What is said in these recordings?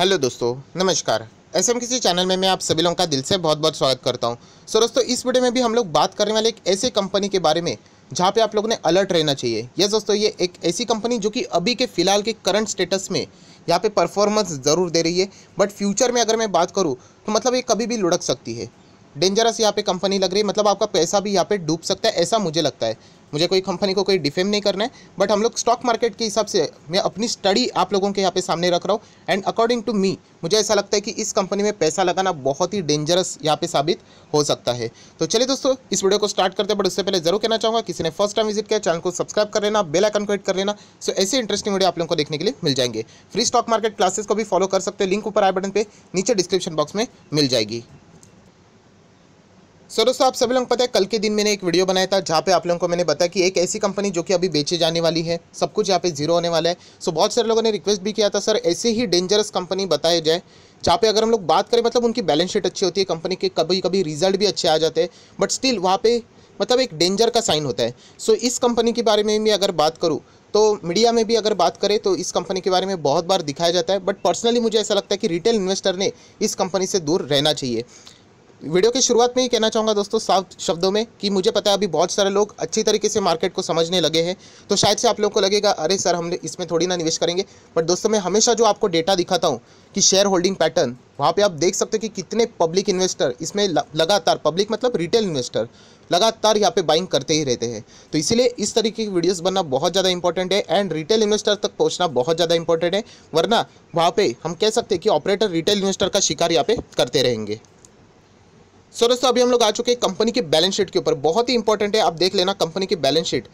hello दोस्तों नमस्कार S M किसी चैनल में मैं आप सभी लोगों का दिल से बहुत बहुत स्वागत करता हूं सो so, दोस्तों इस वीडियो में भी हम लोग बात करने वाले एक ऐसे कंपनी के बारे में जहां पे आप लोगों ने अलर्ट रहना चाहिए यस दोस्तों ये एक ऐसी कंपनी जो कि अभी के फ़िलहाल के करंट स्टेटस में यहाँ पे परफॉर्मेंस ज़रूर दे रही है बट फ्यूचर में अगर मैं बात करूँ तो मतलब ये कभी भी लुढ़क सकती है डेंजरस यहाँ पे कंपनी लग रही है मतलब आपका पैसा भी यहाँ पे डूब सकता है ऐसा मुझे लगता है मुझे कोई कंपनी को कोई डिफेम नहीं करना है बट हम लोग स्टॉक मार्केट के हिसाब से मैं अपनी स्टडी आप लोगों के यहाँ पे सामने रख रहा हूँ एंड अकॉर्डिंग टू मी मुझे ऐसा लगता है कि इस कंपनी में पैसा लगाना बहुत ही डेंजरस यहाँ पे साबित हो सकता है तो चलिए दोस्तों इस वीडियो को स्टार्ट करते हैं बट उससे पहले जरूर कहना चाहूँगा किसी ने फर्स्ट टाइम विजिट किया चैनल को सब्सक्राइब कर लेना बेल आइकन को हिट कर लेना सो ऐसे इंटरेस्टिंग वीडियो आप लोगों को देखने के लिए मिल जाएंगे फ्री स्टॉक मार्केट क्लासेस को भी फॉलो कर सकते हैं लिंक ऊपर आई बटन पर नीचे डिस्क्रिप्शन बॉक्स में मिल जाएगी सो दोस्तों आप सभी लोग पता है कल के दिन मैंने एक वीडियो बनाया था जहाँ पे आप लोगों को मैंने बताया कि एक ऐसी कंपनी जो कि अभी बेचे जाने वाली है सब कुछ यहाँ पे जीरो होने वाला है सो बहुत सारे लोगों ने रिक्वेस्ट भी किया था सर ऐसे ही डेंजरस कंपनी बताया जाए जहाँ पे अगर हम लोग बात करें मतलब उनकी बैलेंस शीट अच्छी होती है कंपनी के कभी कभी रिजल्ट भी अच्छे आ जाते हैं बट स्टिल वहाँ पर मतलब एक डेंजर का साइन होता है सो इस कंपनी के बारे में भी अगर बात करूँ तो मीडिया में भी अगर बात करें तो इस कंपनी के बारे में बहुत बार दिखाया जाता है बट पर्सनली मुझे ऐसा लगता है कि रिटेल इन्वेस्टर ने इस कंपनी से दूर रहना चाहिए वीडियो की शुरुआत में ही कहना चाहूँगा दोस्तों साफ शब्दों में कि मुझे पता है अभी बहुत सारे लोग अच्छी तरीके से मार्केट को समझने लगे हैं तो शायद से आप लोगों को लगेगा अरे सर हम इसमें थोड़ी ना निवेश करेंगे बट दोस्तों मैं हमेशा जो आपको डेटा दिखाता हूँ कि शेयर होल्डिंग पैटर्न वहाँ पर आप देख सकते हो कि कितने पब्लिक इन्वेस्टर इसमें लगातार पब्लिक मतलब रिटेल इन्वेस्टर लगातार यहाँ पे बाइंग करते ही रहते हैं तो इसीलिए इस तरीके की वीडियोस बनना बहुत ज़्यादा इंपॉर्टेंट है एंड रिटेल इन्वेस्टर तक पहुँचना बहुत ज़्यादा इंपॉर्टेंट है वरना वहाँ पे हम कह सकते हैं कि ऑपरेटर रिटेल इन्वेस्टर का शिकार यहाँ पे करते रहेंगे सो दोस्तों अभी हम लोग आ चुके हैं कंपनी के बैलेंस शीट के ऊपर बहुत ही इंपॉर्टेंट है आप देख लेना कंपनी की बैलेंस शीट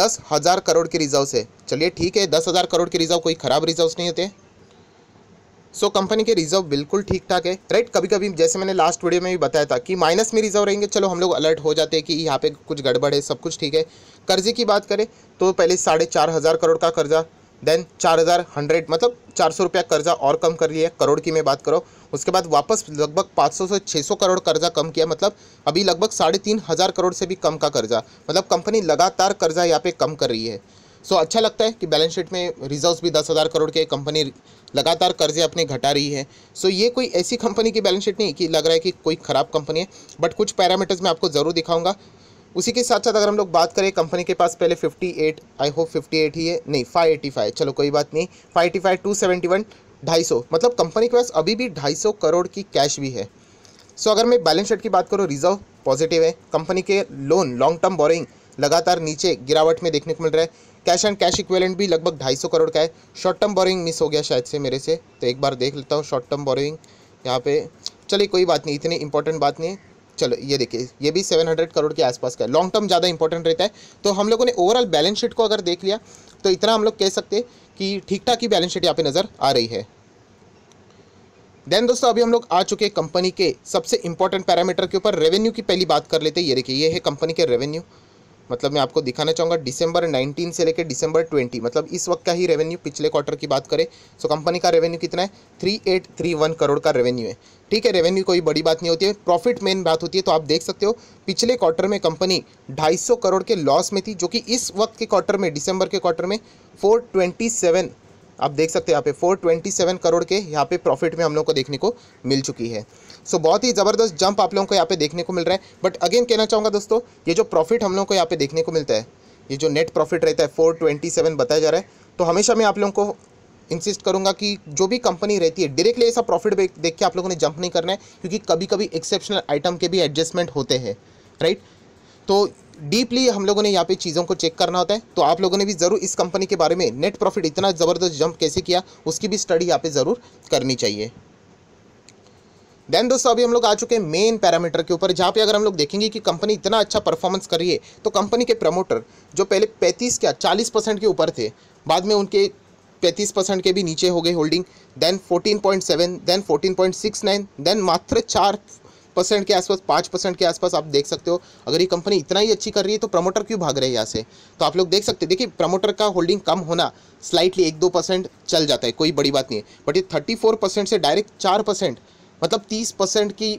दस हज़ार करोड़ के रिजर्व है चलिए ठीक है दस हज़ार करोड़ के रिजर्व कोई ख़राब रिजर्व नहीं होते सो so, कंपनी के रिजर्व बिल्कुल ठीक ठाक है राइट कभी कभी जैसे मैंने लास्ट वीडियो में भी बताया था कि माइनस में रिजर्व रहेंगे चलो हम लोग अलर्ट हो जाते हैं कि यहाँ पे कुछ गड़बड़ है सब कुछ ठीक है कर्जे की बात करें तो पहले साढ़े चार हज़ार करोड़ का कर्जा देन चार हज़ार हंड्रेड मतलब चार सौ रुपया कर्जा और कम कर लिया करोड़ की मैं बात करो उसके बाद वापस लगभग पाँच सौ से छः सौ करोड़ कर्जा कम किया मतलब अभी लगभग साढ़े तीन हज़ार करोड़ से भी कम का कर्जा मतलब कंपनी लगातार कर्जा यहाँ पे कम कर रही है सो अच्छा लगता है कि बैलेंस शीट में रिजर्व भी दस हज़ार करोड़ के कंपनी लगातार कर्जे अपने घटा रही है सो ये कोई ऐसी कंपनी की बैलेंस शीट नहीं कि लग रहा है कि कोई ख़राब कंपनी है बट कुछ पैरामीटर्स मैं आपको ज़रूर दिखाऊंगा उसी के साथ साथ अगर हम लोग बात करें कंपनी के पास पहले 58 आई होप 58 ही है नहीं 585 चलो कोई बात नहीं 585 271 250 मतलब कंपनी के पास अभी भी 250 करोड़ की कैश भी है सो अगर मैं बैलेंस शीट की बात करूँ रिजर्व पॉजिटिव है कंपनी के लोन लॉन्ग टर्म बोरिंग लगातार नीचे गिरावट में देखने को मिल रहा है कैश एंड कैश इक्वेलेंट भी लगभग 250 करोड़ का है शॉर्ट टर्म बोरिंग मिस हो गया शायद से मेरे से तो एक बार देख लेता हूँ शॉर्ट टर्म बोरिंग यहाँ पे चलिए कोई बात नहीं इतनी इंपॉर्टेंट बात नहीं है चलो ये देखिए ये भी 700 करोड़ के आसपास का लॉन्ग टर्म ज़्यादा इंपॉर्टेंट रहता है तो हम लोगों ने ओवरऑल बैलेंस शीट को अगर देख लिया तो इतना हम लोग कह सकते हैं कि ठीक ठाक ही बैलेंस शीट यहाँ पे नज़र आ रही है देन दोस्तों अभी हम लोग आ चुके हैं कंपनी के सबसे इंपॉर्टेंट पैरामीटर के ऊपर रेवेन्यू की पहली बात कर लेते हैं ये देखिए ये है कंपनी के रेवेन्यू मतलब मैं आपको दिखाना चाहूँगा दिसंबर 19 से लेकर दिसंबर 20 मतलब इस वक्त का ही रेवेन्यू पिछले क्वार्टर की बात करें सो कंपनी का रेवेन्यू कितना है 3831 करोड़ का रेवेन्यू है ठीक है रेवेन्यू कोई बड़ी बात नहीं होती है प्रॉफिट मेन बात होती है तो आप देख सकते हो पिछले क्वार्टर में कंपनी 250 करोड़ के लॉस में थी जो कि इस वक्त के क्वार्टर में डिसंबर के क्वार्टर में फोर आप देख सकते हो यहाँ पे 427 करोड़ के यहाँ पे प्रॉफिट में हम लोग को देखने को मिल चुकी है सो बहुत ही ज़बरदस्त जंप आप लोगों को यहाँ पे देखने को मिल रहा है बट अगेन कहना चाहूँगा दोस्तों ये जो प्रॉफिट हम लोगों को यहाँ पे देखने को मिलता है ये जो नेट प्रॉफिट रहता है फोर ट्वेंटी सेवन बताया जा रहा है तो हमेशा मैं आप लोगों को इंसिस्ट करूंगा कि जो भी कंपनी रहती है डायरेक्टली ऐसा प्रॉफिट देख के आप लोगों ने जंप नहीं करना है क्योंकि कभी कभी एक्सेप्शनल आइटम के भी एडजस्टमेंट होते हैं राइट तो डीपली हम लोगों ने यहाँ पे चीज़ों को चेक करना होता है तो आप लोगों ने भी ज़रूर इस कंपनी के बारे में नेट प्रॉफिट इतना ज़बरदस्त जंप कैसे किया उसकी भी स्टडी यहाँ पे ज़रूर करनी चाहिए देन दोस्तों अभी हम लोग आ चुके हैं मेन पैरामीटर के ऊपर जहाँ पे अगर हम लोग देखेंगे कि कंपनी इतना अच्छा परफॉर्मेंस कर रही है तो कंपनी के प्रमोटर जो पहले 35 क्या 40 परसेंट के ऊपर थे बाद में उनके 35 परसेंट के भी नीचे हो गए होल्डिंग देन 14.7 देन 14.69 देन मात्र चार परसेंट के आसपास पाँच परसेंट के आसपास आप देख सकते हो अगर ये कंपनी इतना ही अच्छी कर रही है तो प्रमोटर क्यों भाग रहे हैं यहाँ से तो आप लोग देख सकते हैं देखिए प्रमोटर का होल्डिंग कम होना स्लाइटली एक दो परसेंट चल जाता है कोई बड़ी बात नहीं है बट ये थर्टी फोर परसेंट से डायरेक्ट चार परसेंट मतलब तीस परसेंट की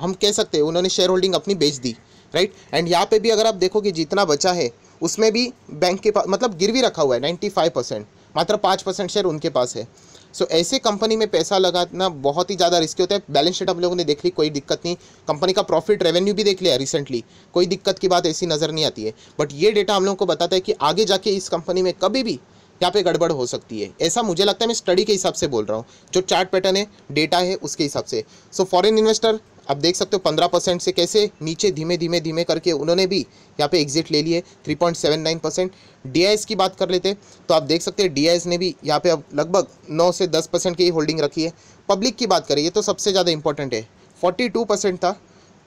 हम कह सकते हैं उन्होंने शेयर होल्डिंग अपनी बेच दी राइट एंड यहाँ पे भी अगर आप देखोगे जितना बचा है उसमें भी बैंक के पास मतलब गिरवी रखा हुआ है नाइन्टी फाइव परसेंट मात्र पाँच परसेंट शेयर उनके पास है सो so, ऐसे कंपनी में पैसा लगाना बहुत ही ज़्यादा रिस्की होता है बैलेंस शीट हम लोगों ने देख ली कोई दिक्कत नहीं कंपनी का प्रॉफिट रेवेन्यू भी देख लिया रिसेंटली कोई दिक्कत की बात ऐसी नज़र नहीं आती है बट ये डेटा हम लोगों को बताता है कि आगे जाके इस कंपनी में कभी भी यहाँ पे गड़बड़ हो सकती है ऐसा मुझे लगता है मैं स्टडी के हिसाब से बोल रहा हूँ जो चार्ट पैटर्न है डेटा है उसके हिसाब से सो फॉरेन इन्वेस्टर आप देख सकते हो पंद्रह परसेंट से कैसे नीचे धीमे धीमे धीमे करके उन्होंने भी यहाँ पे एग्जिट ले लिए three point seven nine percent D की बात कर लेते तो आप देख सकते हैं डी ने भी यहाँ पे अब लगभग नौ से दस परसेंट की होल्डिंग रखी है पब्लिक की बात करें ये तो सबसे ज़्यादा इंपॉर्टेंट है फोर्टी टू परसेंट था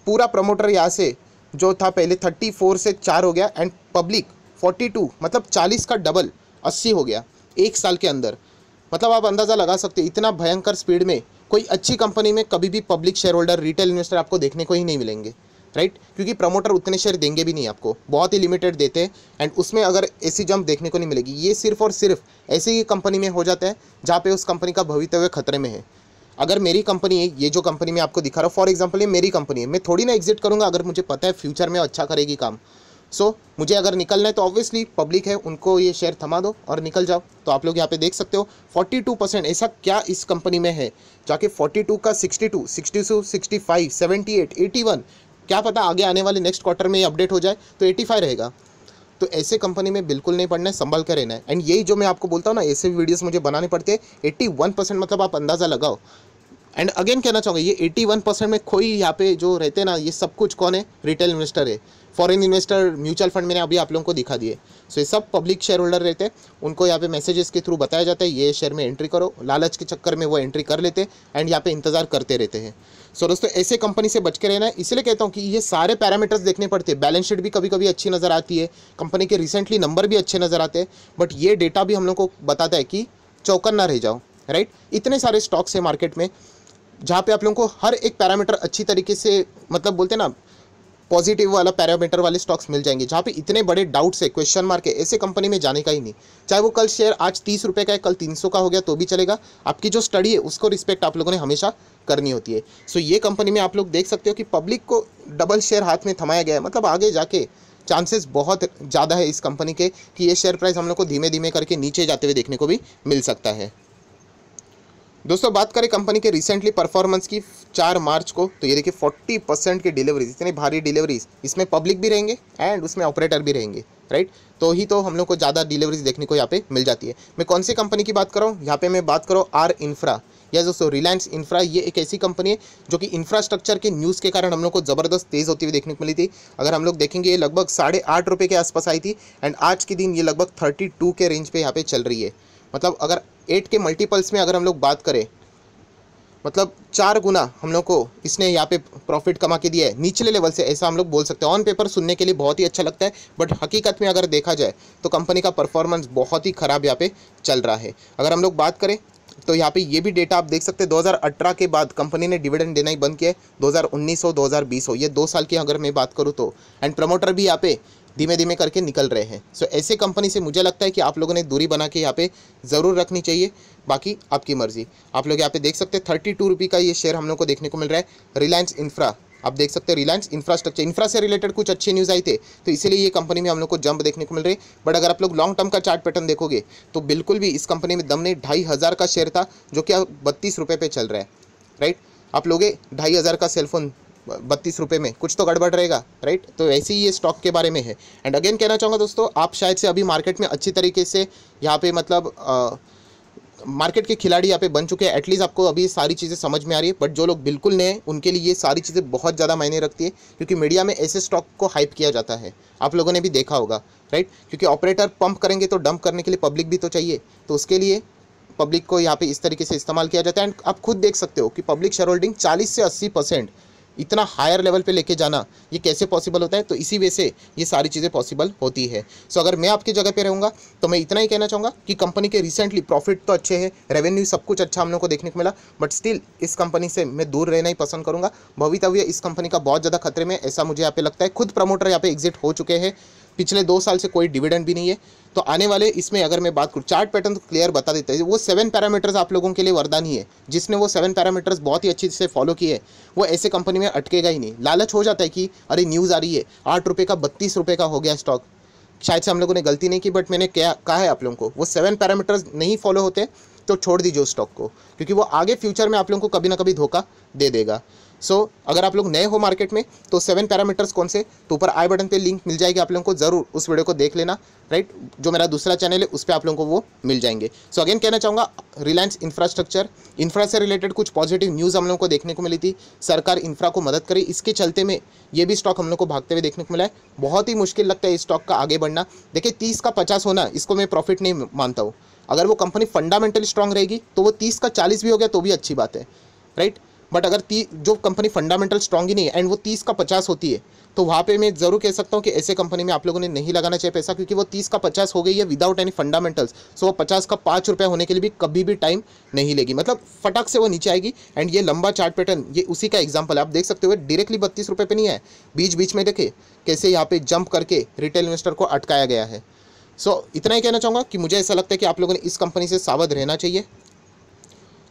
पूरा प्रमोटर यहाँ से जो था पहले थर्टी फोर से चार हो गया एंड पब्लिक फोर्टी टू मतलब चालीस का डबल अस्सी हो गया एक साल के अंदर मतलब आप अंदाज़ा लगा सकते इतना भयंकर स्पीड में कोई अच्छी कंपनी में कभी भी public share holder retail investor आपको देखने को ही नहीं मिलेंगे राइट क्योंकि प्रमोटर उतने शेयर देंगे भी नहीं आपको बहुत ही लिमिटेड देते हैं एंड उसमें अगर ऐसी जंप देखने को नहीं मिलेगी ये सिर्फ और सिर्फ ऐसी ही कंपनी में हो जाता है जहाँ पे उस कंपनी का भवितव्य खतरे में है अगर मेरी कंपनी है ये जो कंपनी मैं आपको दिखा रहा हूँ फॉर एग्जाम्पल ये मेरी कंपनी है मैं थोड़ी ना एग्जिट करूँगा अगर मुझे पता है फ्यूचर में अच्छा करेगी काम सो so, मुझे अगर निकलना है तो ऑब्वियसली पब्लिक है उनको ये शेयर थमा दो और निकल जाओ तो आप लोग यहाँ पे देख सकते हो 42 परसेंट ऐसा क्या इस कंपनी में है जाके 42 का 62, 62, 65, 78, 81 क्या पता आगे आने वाले नेक्स्ट क्वार्टर में ये अपडेट हो जाए तो 85 रहेगा तो ऐसे कंपनी में बिल्कुल नहीं पढ़ना है संभल कर रहना है एंड यही जो मैं आपको बोलता हूँ ना ऐसे वीडियोज़ मुझे बनाने पड़ते हैं 81 परसेंट मतलब आप अंदाज़ा लगाओ एंड अगेन कहना चाहूँगा ये एट्टी परसेंट में कोई यहाँ पे जो रहते हैं ना ये सब कुछ कौन है रिटेल इन्वेस्टर है फॉरेन इन्वेस्टर म्यूचुअल फंड मैंने अभी आप लोगों को दिखा दिए सो so, ये सब पब्लिक शेयर होल्डर रहते हैं उनको यहाँ पे मैसेजेस के थ्रू बताया जाता है ये शेयर में एंट्री करो लालच के चक्कर में वो एंट्री कर लेते हैं एंड यहाँ पे इंतजार करते रहते हैं सो so, दोस्तों ऐसे कंपनी से बच के रहना इसलिए कहता हूँ कि ये सारे पैरामीटर्स देखने पड़ते हैं बैलेंस शीट भी कभी कभी अच्छी नज़र आती है कंपनी के रिसेंटली नंबर भी अच्छे नज़र आते हैं बट ये डेटा भी हम लोग को बताता है कि चौकन ना रह जाओ राइट इतने सारे स्टॉक्स हैं मार्केट में जहाँ पे आप लोगों को हर एक पैरामीटर अच्छी तरीके से मतलब बोलते हैं ना पॉजिटिव वाला पैरामीटर वाले स्टॉक्स मिल जाएंगे जहाँ पे इतने बड़े डाउट से क्वेश्चन मार्क है ऐसे कंपनी में जाने का ही नहीं चाहे वो कल शेयर आज तीस रुपये का है कल तीन सौ का हो गया तो भी चलेगा आपकी जो स्टडी है उसको रिस्पेक्ट आप लोगों ने हमेशा करनी होती है सो ये कंपनी में आप लोग देख सकते हो कि पब्लिक को डबल शेयर हाथ में थमाया गया है मतलब आगे जाके चांसेस बहुत ज़्यादा है इस कंपनी के कि ये शेयर प्राइस हम लोग को धीमे धीमे करके नीचे जाते हुए देखने को भी मिल सकता है दोस्तों बात करें कंपनी के रिसेंटली परफॉर्मेंस की चार मार्च को तो ये देखिए फोर्टी परसेंट की डिलीवरीज इतनी भारी डिलीवरीज इसमें पब्लिक भी रहेंगे एंड उसमें ऑपरेटर भी रहेंगे राइट तो ही तो हम लोग को ज़्यादा डिलीवरीज देखने को यहाँ पे मिल जाती है मैं कौन सी कंपनी की बात कर रहा हूँ यहाँ पे मैं बात करूँ आर इन्फ्रा या दोस्तों रिलायंस इंफ्रा ये एक ऐसी कंपनी है जो कि इंफ्रास्ट्रक्चर के न्यूज़ के कारण हम लोग को ज़बरदस्त तेज़ होती हुई देखने को मिली थी अगर हम लोग देखेंगे ये लगभग साढ़े आठ रुपये के आसपास आई थी एंड आज के दिन ये लगभग थर्टी टू के रेंज पर यहाँ पे चल रही है मतलब अगर एट के मल्टीपल्स में अगर हम लोग बात करें मतलब चार गुना हम लोग को इसने यहाँ पे प्रॉफिट कमा के दिया है निचले लेवल से ऐसा हम लोग बोल सकते हैं ऑन पेपर सुनने के लिए बहुत ही अच्छा लगता है बट हकीकत में अगर देखा जाए तो कंपनी का परफॉर्मेंस बहुत ही ख़राब यहाँ पे चल रहा है अगर हम लोग बात करें तो यहाँ पे ये भी डेटा आप देख सकते हैं 2018 के बाद कंपनी ने डिविडेंड देना ही बंद किया है 2019 हो 2020 हो ये दो साल की अगर मैं बात करूँ तो एंड प्रमोटर भी यहाँ पे धीमे धीमे करके निकल रहे हैं सो so, ऐसे कंपनी से मुझे लगता है कि आप लोगों ने दूरी बना के यहाँ पे ज़रूर रखनी चाहिए बाकी आपकी मर्ज़ी आप लोग यहाँ पे देख सकते हैं थर्टी टू रुपी का ये शेयर हम लोग को देखने को मिल रहा है रिलायंस इंफ्रा आप देख सकते हैं रिलायंस इंफ्रास्ट्रक्चर इंफ्रा से रिलेटेड कुछ अच्छे न्यूज़ आई थे तो इसीलिए ये कंपनी में हम लोग को जंप देखने को मिल रही है बट अगर आप लोग लॉन्ग टर्म का चार्ट पैटर्न देखोगे तो बिल्कुल भी इस कंपनी में दम ने ढाई हज़ार का शेयर था जो कि अब बत्तीस रुपये पे चल रहा है राइट आप लोगे ढाई हज़ार का सेलफोन बत्तीस रुपये में कुछ तो गड़बड़ रहेगा राइट तो ऐसे ही ये स्टॉक के बारे में है एंड अगेन कहना चाहूँगा दोस्तों आप शायद से अभी मार्केट में अच्छी तरीके से यहाँ पे मतलब आ, मार्केट के खिलाड़ी यहाँ पे बन चुके हैं एटलीस्ट आपको अभी सारी चीज़ें समझ में आ रही है बट जो लोग बिल्कुल नए उनके लिए ये सारी चीज़ें बहुत ज़्यादा मायने रखती है क्योंकि मीडिया में ऐसे स्टॉक को हाइप किया जाता है आप लोगों ने भी देखा होगा राइट क्योंकि ऑपरेटर पंप करेंगे तो डंप करने के लिए पब्लिक भी तो चाहिए तो उसके लिए पब्लिक को यहाँ पे इस तरीके से इस्तेमाल किया जाता है एंड आप खुद देख सकते हो कि पब्लिक शेयर होल्डिंग चालीस से अस्सी परसेंट इतना हायर लेवल पे लेके जाना ये कैसे पॉसिबल होता है तो इसी वजह से ये सारी चीज़ें पॉसिबल होती है सो so, अगर मैं आपकी जगह पे रहूँगा तो मैं इतना ही कहना चाहूँगा कि कंपनी के रिसेंटली प्रॉफिट तो अच्छे हैं रेवेन्यू सब कुछ अच्छा हम लोग को देखने को मिला बट स्टिल इस कंपनी से मैं दूर रहना ही पसंद करूँगा भवितव्य इस कंपनी का बहुत ज़्यादा खतरे में ऐसा मुझे यहाँ पे लगता है खुद प्रमोटर यहाँ पे एग्जिट हो चुके हैं पिछले दो साल से कोई डिविडेंड भी नहीं है तो आने वाले इसमें अगर मैं बात करूँ चार्ट पैटर्न तो क्लियर बता देता है वो सेवन पैरामीटर्स आप लोगों के लिए वरदान ही है जिसने वो सेवन पैरामीटर्स बहुत ही अच्छे से फॉलो किए वो ऐसे कंपनी में अटकेगा ही नहीं लालच हो जाता है कि अरे न्यूज़ आ रही है आठ रुपये का बत्तीस रुपये का हो गया स्टॉक शायद से हम लोगों ने गलती नहीं की बट मैंने क्या कहा है आप लोगों को वो सेवन पैरामीटर्स नहीं फॉलो होते तो छोड़ दीजिए उस स्टॉक को क्योंकि वो आगे फ्यूचर में आप लोगों को कभी ना कभी धोखा दे देगा सो so, अगर आप लोग नए हो मार्केट में तो सेवन पैरामीटर्स कौन से तो ऊपर आई बटन पे लिंक मिल जाएगी आप लोगों को ज़रूर उस वीडियो को देख लेना राइट जो मेरा दूसरा चैनल है उस पर आप लोगों को वो मिल जाएंगे सो so, अगेन कहना चाहूँगा रिलायंस इंफ्रास्ट्रक्चर इंफ्रा से रिलेटेड कुछ पॉजिटिव न्यूज़ हम लोगों को देखने को मिली थी सरकार इंफ्रा को मदद करी इसके चलते में ये भी स्टॉक हम लोग को भागते हुए देखने को मिला है बहुत ही मुश्किल लगता है इस स्टॉक का आगे बढ़ना देखिए तीस का पचास होना इसको मैं प्रॉफिट नहीं मानता हूँ अगर वो कंपनी फंडामेंटली स्ट्रांग रहेगी तो वो तीस का चालीस भी हो गया तो भी अच्छी बात है राइट बट अगर ती जो कंपनी फंडामेंटल स्ट्रॉन्ग ही नहीं है एंड वो तीस का पचास होती है तो वहाँ पे मैं ज़रूर कह सकता हूँ कि ऐसे कंपनी में आप लोगों ने नहीं लगाना चाहिए पैसा क्योंकि वो तीस का पचास हो गई है विदाउट एनी फंडामेंटल्स सो वो पचास का पाँच रुपये होने के लिए भी कभी भी टाइम नहीं लेगी मतलब फटक से वो नीचे आएगी एंड ये लंबा चार्ट पैटर्न ये उसी का एग्जाम्पल है आप देख सकते हो डायरेक्टली बत्तीस रुपये पर नहीं है बीच बीच में देखे कैसे यहाँ पे जंप करके रिटेल इन्वेस्टर को अटकाया गया है सो so, इतना ही कहना चाहूँगा कि मुझे ऐसा लगता है कि आप लोगों ने इस कंपनी से सावध रहना चाहिए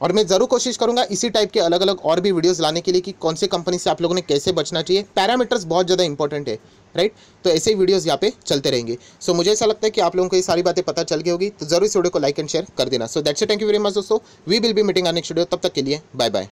और मैं ज़रूर कोशिश करूंगा इसी टाइप के अलग अलग और भी वीडियोस लाने के लिए कि कौन से कंपनी से आप लोगों ने कैसे बचना चाहिए पैरामीटर्स बहुत ज़्यादा इंपॉर्टेंट है राइट तो ऐसे ही वीडियोस यहाँ पे चलते रहेंगे सो मुझे ऐसा लगता है कि आप लोगों को ये सारी बातें पता चल गई होगी तो जरूर इस वीडियो को लाइक एंड शेयर कर देना so that's thank you very much दोस्तों वी विल बी मीटिंग आने नेक्स्ट वीडियो तब तक के लिए बाय बाय